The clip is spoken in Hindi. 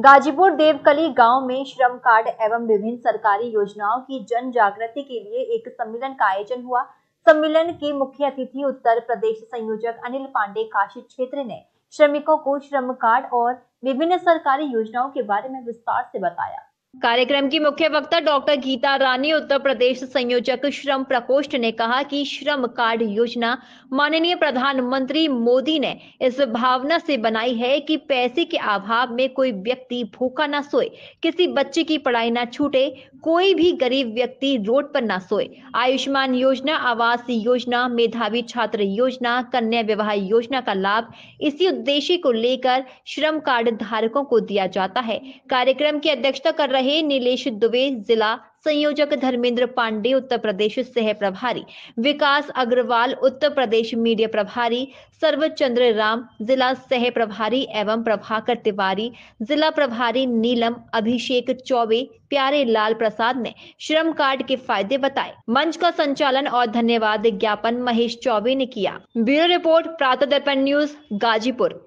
गाजीपुर देवकली गांव में श्रम कार्ड एवं विभिन्न सरकारी योजनाओं की जन जागृति के लिए एक सम्मेलन का आयोजन हुआ सम्मेलन के मुख्य अतिथि उत्तर प्रदेश संयोजक अनिल पांडे काशी क्षेत्र ने श्रमिकों को श्रम कार्ड और विभिन्न सरकारी योजनाओं के बारे में विस्तार से बताया कार्यक्रम की मुख्य वक्ता डॉक्टर गीता रानी उत्तर प्रदेश संयोजक श्रम प्रकोष्ठ ने कहा कि श्रम कार्ड योजना माननीय प्रधानमंत्री मोदी ने इस भावना से बनाई है कि पैसे के अभाव में कोई व्यक्ति भूखा ना सोए किसी बच्चे की पढ़ाई ना छूटे कोई भी गरीब व्यक्ति रोड पर ना सोए आयुष्मान योजना आवास योजना मेधावी छात्र योजना कन्या विवाह योजना का लाभ इसी उद्देश्य को लेकर श्रम कार्ड धारकों को दिया जाता है कार्यक्रम की अध्यक्षता कर रहे रहे नीलेश दुबे जिला संयोजक धर्मेंद्र पांडे उत्तर प्रदेश सह प्रभारी विकास अग्रवाल उत्तर प्रदेश मीडिया प्रभारी सर्वचंद्र चंद्र राम जिला सह प्रभारी एवं प्रभाकर तिवारी जिला प्रभारी नीलम अभिषेक चौबे प्यारे लाल प्रसाद ने श्रम कार्ड के फायदे बताए मंच का संचालन और धन्यवाद ज्ञापन महेश चौबे ने किया ब्यूरो रिपोर्ट प्रातः दर्पण न्यूज गाजीपुर